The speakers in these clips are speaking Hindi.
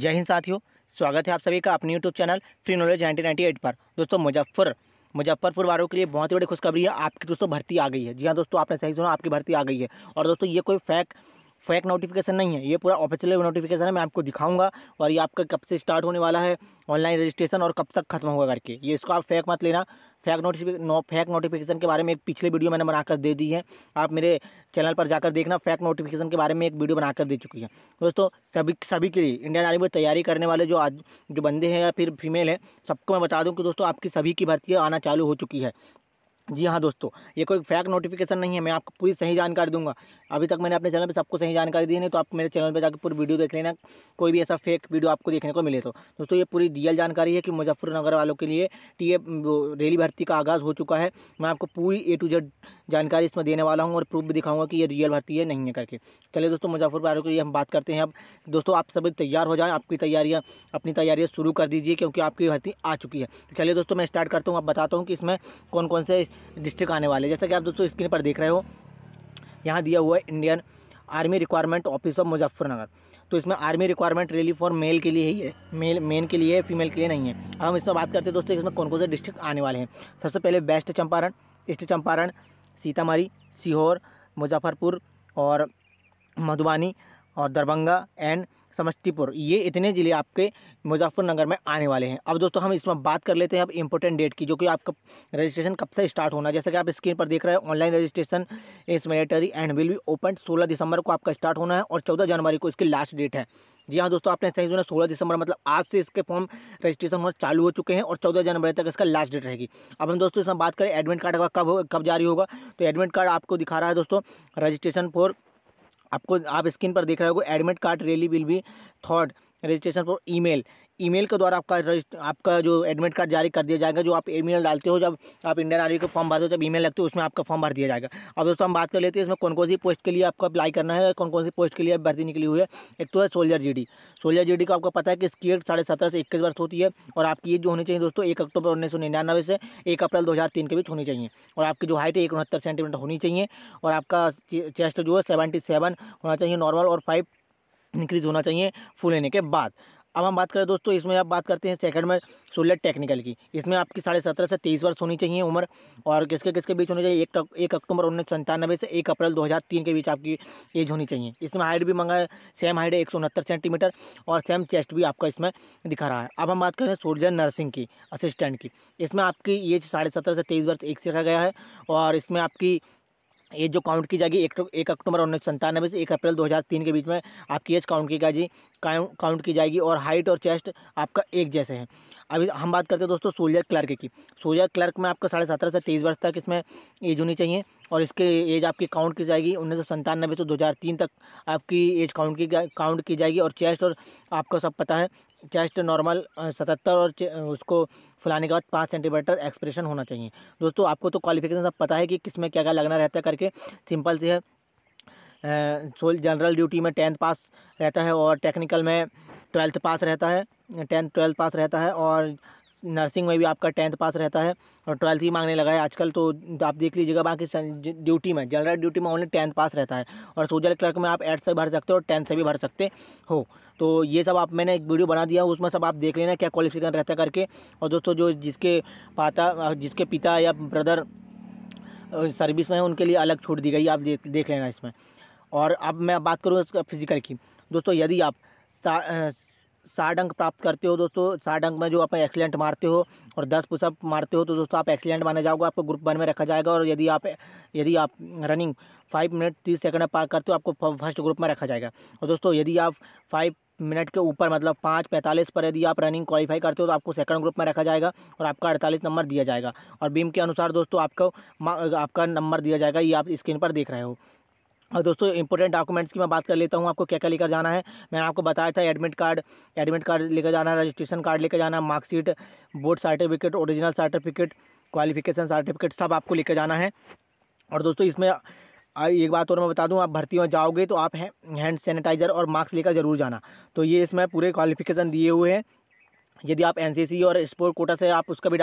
जय हिंद साथियों स्वागत है आप सभी का अपने यूट्यूब चैनल फ्री नॉलेज 1998 पर दोस्तों मुजफ्फर मुजफ्फरपुर वालों के लिए बहुत ही बड़ी खुशखबरी है आपकी दोस्तों भर्ती आ गई है जी हाँ दोस्तों आपने सही सुना आपकी भर्ती आ गई है और दोस्तों ये कोई फैक फेक नोटिफिकेशन नहीं है ये पूरा ऑफिशियल नोटिफिकेशन है मैं आपको दिखाऊंगा और ये आपका कब से स्टार्ट होने वाला है ऑनलाइन रजिस्ट्रेशन और कब तक खत्म होगा करके ये इसको आप फेक मत लेना फैक नोटिफिकेशन फैक नोटिफिकेशन के बारे में एक पिछले वीडियो मैंने बनाकर दे दी है आप मेरे चैनल पर जाकर देखना फैक नोटिफिकेशन के बारे में एक वीडियो बनाकर दे चुकी है दोस्तों सभी सभी के लिए इंडियन आर्मी में तैयारी करने वाले जो आज जो बंदे हैं या फिर फीमेल हैं सबको मैं बता दूँ कि दोस्तों आपकी सभी की भर्ती आना चालू हो चुकी है जी हाँ दोस्तों ये कोई फैक नोटिफिकेशन नहीं है मैं आपको पूरी सही जानकारी दूंगा अभी तक मैंने अपने चैनल पे सबको सही जानकारी दी नहीं तो आप मेरे चैनल पे जाकर पूरी वीडियो देख लेना कोई भी ऐसा फेक वीडियो आपको देखने को मिले तो दोस्तों ये पूरी रियल जानकारी है कि मुजफ्फरनगर वालों के लिए टी रेली भर्ती का आगाज़ हो चुका है मैं आपको पूरी ए टू जेड जानकारी इसमें देने वाला हूँ और प्रूफ भी दिखाऊंगा कि ये रियल भर्ती है नहीं है करके चलिए दोस्तों मुजफ्फर वालों के लिए हम बात करते हैं अब दोस्तों आप सभी तैयार हो जाए आपकी तैयारियाँ अपनी तैयारियाँ शुरू कर दीजिए क्योंकि आपकी भर्ती आ चुकी है चलिए दोस्तों मैं स्टार्ट करता हूँ आप बताता हूँ कि इसमें कौन कौन से डिस्ट्रिक्ट आने वाले जैसा कि आप दोस्तों स्क्रीन पर देख रहे हो यहाँ दिया हुआ है Indian army requirement office of Muzaffarnagar तो इसमें army requirement rally for male के लिए ही है मेल मेन के लिए है फीमेल के लिए नहीं है अब हम इसमें बात करते हैं दोस्तों इसमें कौन कौन से डिस्ट्रिक्ट आने वाले हैं सबसे पहले वेस्ट चंपारण ईस्ट चंपारण सीतामढ़ी सीहोर मुजफ्फरपुर और मधुबनी और दरभंगा एंड समस्तीपुर ये इतने ज़िले आपके मुजफ्फरनगर में आने वाले हैं अब दोस्तों हम इसमें बात कर लेते हैं अब इंपॉर्टेंट डेट की जो कि आपका रजिस्ट्रेशन कब से स्टार्ट होना जैसे कि आप स्क्रीन पर देख रहे हैं ऑनलाइन रजिस्ट्रेशन इस mandatory and will be open सोलह दिसंबर को आपका स्टार्ट होना है और चौदह जनवरी को इसकी लास्ट डेट है जी हाँ दोस्तों आपने सही सुना सोलह दिसंबर मतलब आज से इसके फॉर्म रजिस्ट्रेशन होना चालू हो चुके हैं और चौदह जनवरी तक इसका लास्ट डेट रहेगी अब हम दोस्तों इसमें बात करें एडमिट कार्ड का कब कब जारी होगा तो एडमिट कार्ड आपको दिखा रहा है दोस्तों रजिस्ट्रेशन फॉर आपको आप स्क्रीन पर देख रहे हो admit card rally will be third registration for email email के द्वारा आपका आपका जो एडमिट कार्ड जारी कर दिया जाएगा जो आप ईमेल डालते हो जब आप इंडियन आर्मी का फॉर्म भरते हो जब ईमेल लगते हो उसमें आपका फॉर्म भर दिया जाएगा अब दोस्तों हम बात कर लेते हैं इसमें कौन कौन सी पोस्ट के लिए आपको अप्लाई करना है कौन कौन सी पोस्ट के लिए भर्ती निकली हुई है एक तो है सोल्जर जी सोल्जर जी का आपको पता है कि इसकी एड साढ़े सत्रह से इक्कीस वर्ष होती है और आपकी एज जो होनी चाहिए दोस्तों एक अक्टूबर उन्नीस सौ निन्यानवे से एक अप्रैल दो हज़ार तीन के बीच होनी चाहिए और आपकी जो हाइट है एक उनहत्तर सेंटीमीटर होनी चाहिए और आपका चेस्ट जो है सेवेंटी सेवन होना चाहिए नॉर्मल और फाइव इंक्रीज़ होना चाहिए फूल लेने के बाद अब हम बात करें दोस्तों इसमें आप बात करते हैं सेकंड में सोलर टेक्निकल की इसमें आपकी साढ़े सत्रह से तेईस वर्ष होनी चाहिए उम्र और किसके किसके बीच होनी चाहिए एक एक अक्टूबर उन्नीस सौ से एक अप्रैल 2003 के बीच आपकी एज होनी चाहिए इसमें हाइट भी मंगा है सेम हाइट है एक सेंटीमीटर और सेम चेस्ट भी आपका इसमें दिखा रहा है अब हम बात करें सोल्जर नर्सिंग की असिस्टेंट की इसमें आपकी एज साढ़े से तेईस वर्ष एक से रखा गया है और इसमें आपकी एज जो काउंट की जाएगी एक एक अक्टूबर उन्नीस सौ संतानवे से एक अप्रैल 2003 के बीच में आपकी एज काउंट की जाएगी काउंट की जाएगी और हाइट और चेस्ट आपका एक जैसे है अभी हम बात करते हैं दोस्तों सोल्जर क्लर्क की सोल्जर क्लर्क में आपका साढ़े सत्रह से तेईस वर्ष तक इसमें एज होनी चाहिए और इसके एज आपकी काउंट की जाएगी उन्नीस सौ संतानवे से दो हज़ार तीन तक आपकी एज काउंट की काउंट की जाएगी और चेस्ट और आपका सब पता है चेस्ट नॉर्मल सतहत्तर और उसको फुलाने के बाद पाँच सेंटीमीटर एक्सप्रेशन होना चाहिए दोस्तों आपको तो क्वालिफिकेशन सब पता है कि किस में क्या क्या लगना रहता है करके सिंपल से है सोल जनरल ड्यूटी में टेंथ पास रहता है और टेक्निकल में ट्वेल्थ पास रहता है टेंथ ट्वेल्थ पास रहता है और नर्सिंग में भी आपका टेंथ पास रहता है और ट्वेल्थ ही मांगने लगा है आजकल तो आप देख लीजिएगा बाकी ड्यूटी में जनरल ड्यूटी में ओनली टेंथ पास रहता है और सोशल क्लर्क में आप एट्थ से भर सकते हो और टेंथ से भी भर सकते हो तो ये सब आप मैंने एक वीडियो बना दिया उसमें सब आप देख लेना क्या क्वालिफिकेशन रहता है करके और दोस्तों जो जिसके पाता जिसके पिता या ब्रदर सर्विस में उनके लिए अलग छूट दी गई आप देख लेना इसमें और अब मैं बात करूँ इसका फिज़िकल की दोस्तों यदि आप साठ अंक प्राप्त करते हो दोस्तों साठ अंक में जो आप एक्सीलेंट मारते हो और दस पुशअप मारते हो तो दोस्तों आप एक्सीलेंट माना जाओगे आपको ग्रुप वन में रखा जाएगा और यदि आप यदि आप रनिंग फाइव मिनट तीस सेकंड में पार करते हो आपको फर्स्ट ग्रुप में रखा जाएगा और दोस्तों यदि आप फाइव मिनट के ऊपर मतलब पाँच पैंतालीस पर यदि आप रनिंग क्वालिफाई करते हो तो आपको सेकंड ग्रुप में रखा जाएगा और आपका अड़तालीस नंबर दिया जाएगा और बीम के अनुसार दोस्तों आपको आपका नंबर दिया जाएगा ये आप स्क्रीन पर देख रहे हो और दोस्तों इंपॉर्टेंट डॉक्यूमेंट्स की मैं बात कर लेता हूँ आपको क्या क्या लेकर जाना है मैंने आपको बताया था एडमिट कार्ड एडमिट कार्ड लेकर जाना है रजिस्ट्रेशन कार्ड लेकर जाना है marksheet board certificate original certificate qualification certificate सब आपको लेकर जाना है और दोस्तों इसमें एक बात और मैं बता दूँ आप भर्ती में जाओगे तो आप हैंड सैनिटाइज़र और मास्क लेकर ज़रूर जाना तो ये इसमें पूरे क्वालिफिकेशन दिए हुए हैं यदि आप एन और स्पोर्ट कोटा से आप उसका भी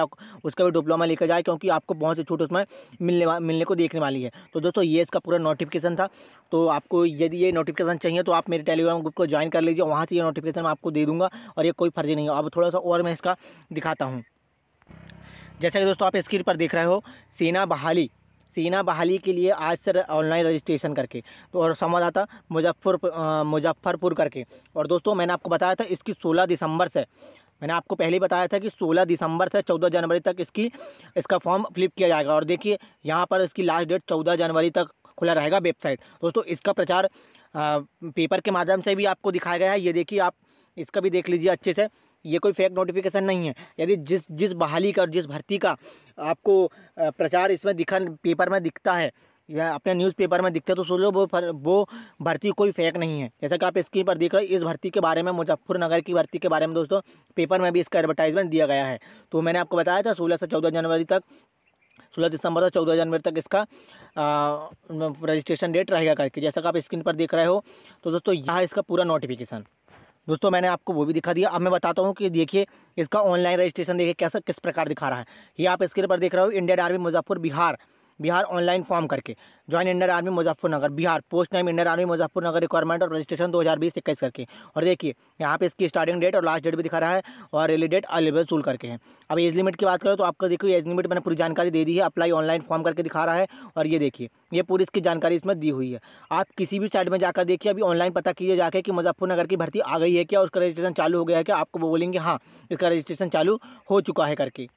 उसका भी डिप्लोमा लेकर जाए क्योंकि आपको बहुत सी छूट उसमें मिलने वा, मिलने को देखने वाली है तो दोस्तों ये इसका पूरा नोटिफिकेशन था तो आपको यदि ये नोटिफिकेशन चाहिए तो आप मेरे टेलीग्राम ग्रुप को ज्वाइन कर लीजिए वहाँ से ये नोटिफिकेशन मैं आपको दे दूँगा और ये कोई फर्जी नहीं है अब थोड़ा सा और मैं इसका दिखाता हूँ जैसा कि दोस्तों आप स्क्रीन पर देख रहे हो सेना बहाली सेना बहाली के लिए आज से ऑनलाइन रजिस्ट्रेशन करके तो और संवाददाता मुजफ्फर मुजफ्फरपुर करके और दोस्तों मैंने आपको बताया था इसकी 16 दिसंबर से मैंने आपको पहले बताया था कि 16 दिसंबर से 14 जनवरी तक इसकी इसका फॉर्म फिलिप किया जाएगा और देखिए यहाँ पर इसकी लास्ट डेट 14 जनवरी तक खुला रहेगा वेबसाइट दोस्तों इसका प्रचार आ, पेपर के माध्यम से भी आपको दिखाया गया है ये देखिए आप इसका भी देख लीजिए अच्छे से ये कोई फेक नोटिफिकेशन नहीं है यदि जिस जिस बहाली का और जिस भर्ती का आपको प्रचार इसमें दिखा पेपर में दिखता है या अपने न्यूज़पेपर में दिखते तो सोच लो वो फर, वो भर्ती कोई फेक नहीं है जैसा कि आप स्क्रीन पर देख रहे हो इस भर्ती के बारे में मुजफ्फरनगर की भर्ती के बारे में दोस्तों पेपर में भी इसका एडवर्टाइजमेंट दिया गया है तो मैंने आपको बताया था सोलह से चौदह जनवरी तक सोलह दिसंबर से चौदह जनवरी तक इसका रजिस्ट्रेशन डेट रहेगा करके जैसा कि आप स्क्रीन पर देख रहे हो तो दोस्तों यह इसका पूरा नोटिफिकेशन दोस्तों मैंने आपको वो भी दिखा दिया अब मैं बताता हूँ कि देखिए इसका ऑनलाइन रजिस्ट्रेशन देखिए कैसा किस प्रकार दिखा रहा है ये आप स्क्रीन पर देख रहे हो Indian army Muzaffar Bihar Bihar online form करके join Indian army Muzaffarnagar Bihar post name Indian army Muzaffarnagar requirement और रजिस्ट्रेशन दो हज़ार बीस इक्कीस करके और देखिए यहाँ पे इसकी स्टार्टिंग डेट और लास्ट डेट भी दिखा रहा है और रेली डेट अलेबल सूल करके है अब एज लिमिट की बात करें तो आपको देखिए एज लिमिट मैंने पूरी जानकारी दे दी है अप्लाई ऑनलाइन फॉर्म करके दिखा रहा है और ये देखिए ये पूरी इसकी जानकारी इसमें दी हुई है आप किसी भी साइड में जाकर देखिए अभी ऑनलाइन पता कीजिए जाकर कि मुजफ्फरनगर की भर्ती आ गई है क्या उसका रजिस्ट्रेशन चालू हो गया है क्या आपको वो बोलेंगे हाँ इसका रजिस्ट्रेशन चालू हो चुका है करके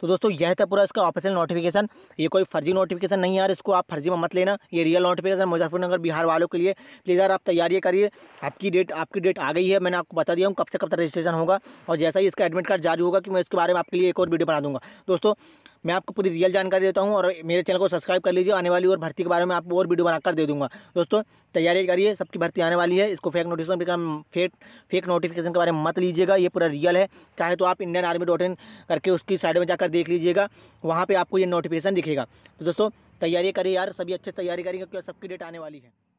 तो दोस्तों यह था पूरा इसका ऑफिशियल नोटिफिकेशन ये कोई फर्जी नोटिफिकेशन नहीं यार इसको आप फर्जी में मत लेना ये रियल नोटिफिकेशन मुजफ्फरनगर बिहार वालों के लिए प्लीज़ यार आप तैयारी करिए आपकी डेट आपकी डेट आ गई है मैंने आपको बता दिया हूँ कब से कब तक रजिस्ट्रेशन होगा और जैसा ही इसका एडमिट कार्ड जारी होगा कि मैं इसके बारे में आपके लिए एक और वीडियो बना दूँगा दोस्तों मैं आपको पूरी रियल जानकारी देता हूँ और मेरे चैनल को सब्सक्राइब कर लीजिए आने वाली और भर्ती के बारे में आपको और वीडियो बनाकर दे दूँगा दोस्तों तैयारी करिए सबकी भर्ती आने वाली है इसको fake notification fake fake notification के बारे में मत लीजिएगा ये पूरा रियल है चाहे तो आप इंडियन आर्मी डॉट इन करके उसकी साइड में जाकर देख लीजिएगा वहाँ पर आपको ये नोटिफिकेशन दिखेगा तो दोस्तों तैयारी करिए यार सभी अच्छे तैयारी करिएगा क्योंकि सबकी डेट आने वाली है